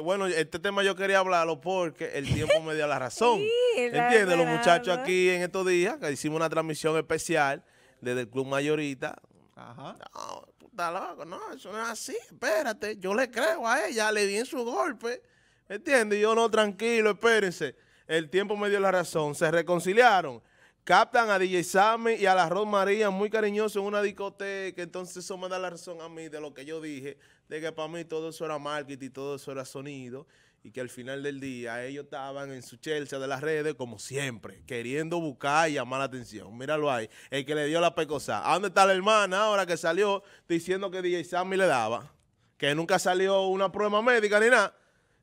bueno, este tema yo quería hablarlo porque el tiempo me dio la razón. ¿Entiendes? Los muchachos aquí en estos días, que hicimos una transmisión especial desde el Club Mayorita. Ajá. No, puta loco, no, eso no es así, espérate. Yo le creo a ella, le di en su golpe. ¿Entiendes? Yo no, tranquilo, espérense. El tiempo me dio la razón. Se reconciliaron captan a DJ Sammy y a la Rod María muy cariñoso en una discoteca. Entonces eso me da la razón a mí de lo que yo dije, de que para mí todo eso era marketing, y todo eso era sonido. Y que al final del día ellos estaban en su chelsea de las redes, como siempre, queriendo buscar y llamar la atención. Míralo ahí, el que le dio la pecosa. ¿A dónde está la hermana ahora que salió diciendo que DJ Sammy le daba? Que nunca salió una prueba médica ni nada.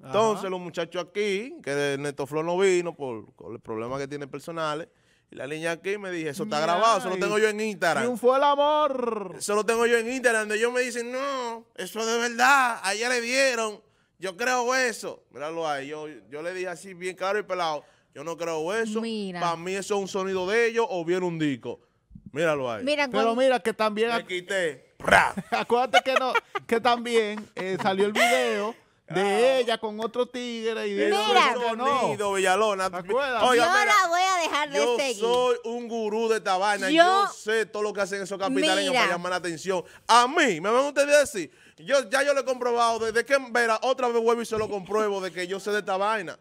Entonces los muchachos aquí, que Neto Flor no vino por, por el problema que tiene personales, y la niña aquí me dije, eso está grabado, eso lo tengo yo en Instagram. fue el amor. Eso lo tengo yo en Instagram, donde ellos me dicen, no, eso es de verdad, ella le dieron, yo creo eso. Míralo ahí, yo, yo le dije así bien claro y pelado, yo no creo eso. Para mí eso es un sonido de ellos o bien un disco. Míralo ahí. Mira, Pero mira que también... Me quité. Acuérdate que, no, que también eh, salió el video de ah. ella con otro tigre y de mira. sonido, Villalona. Oye, mira, yo soy un gurú de esta vaina. Yo, sé todo lo que hacen esos capitaleños para llamar la atención. A mí, me van ustedes a decir, yo, ya yo lo he comprobado, desde que verá, otra vez vuelvo y se lo compruebo de que yo sé de esta vaina.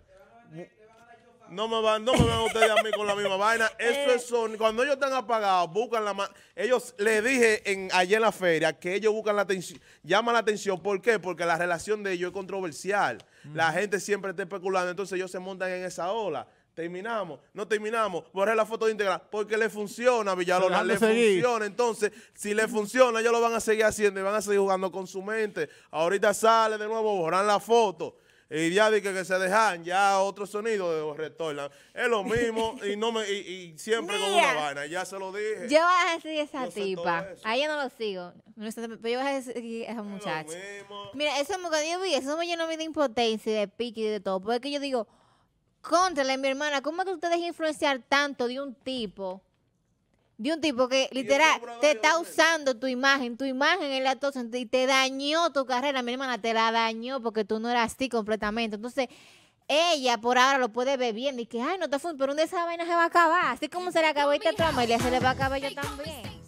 No me van, no me van ustedes a mí con la misma vaina. Eso es son. Cuando ellos están apagados, buscan la Ellos les dije ayer en la feria que ellos buscan la atención, llaman la atención. ¿Por qué? Porque la relación de ellos es controversial. La mm. gente siempre está especulando, entonces ellos se montan en esa ola. Terminamos, no terminamos, borré la foto de integral, porque le funciona Villalona, le funciona. Entonces, si le funciona, ellos lo van a seguir haciendo y van a seguir jugando con su mente. Ahorita sale de nuevo, borran la foto. Y ya dije que, se dejan, ya otro sonido de retornan. Es lo mismo y no me y, siempre con una vaina, ya se lo dije. Yo voy a decir esa tipa. ahí yo no lo sigo. Pero yo voy a decir esa muchacha. Mira, eso es lo que yo vi, eso me llenó de impotencia, y de pique y de todo. Porque yo digo, contra, mi hermana, ¿cómo que ustedes influenciar tanto de un tipo? De un tipo que literal te está usando tu imagen, tu imagen en la tos y te dañó tu carrera, mi hermana, te la dañó porque tú no eras así completamente. Entonces, ella por ahora lo puede ver bien y que, ay, no te fue, pero un de esas vainas se va a acabar. Así como se le acabó esta trama y se le va a acabar yo también.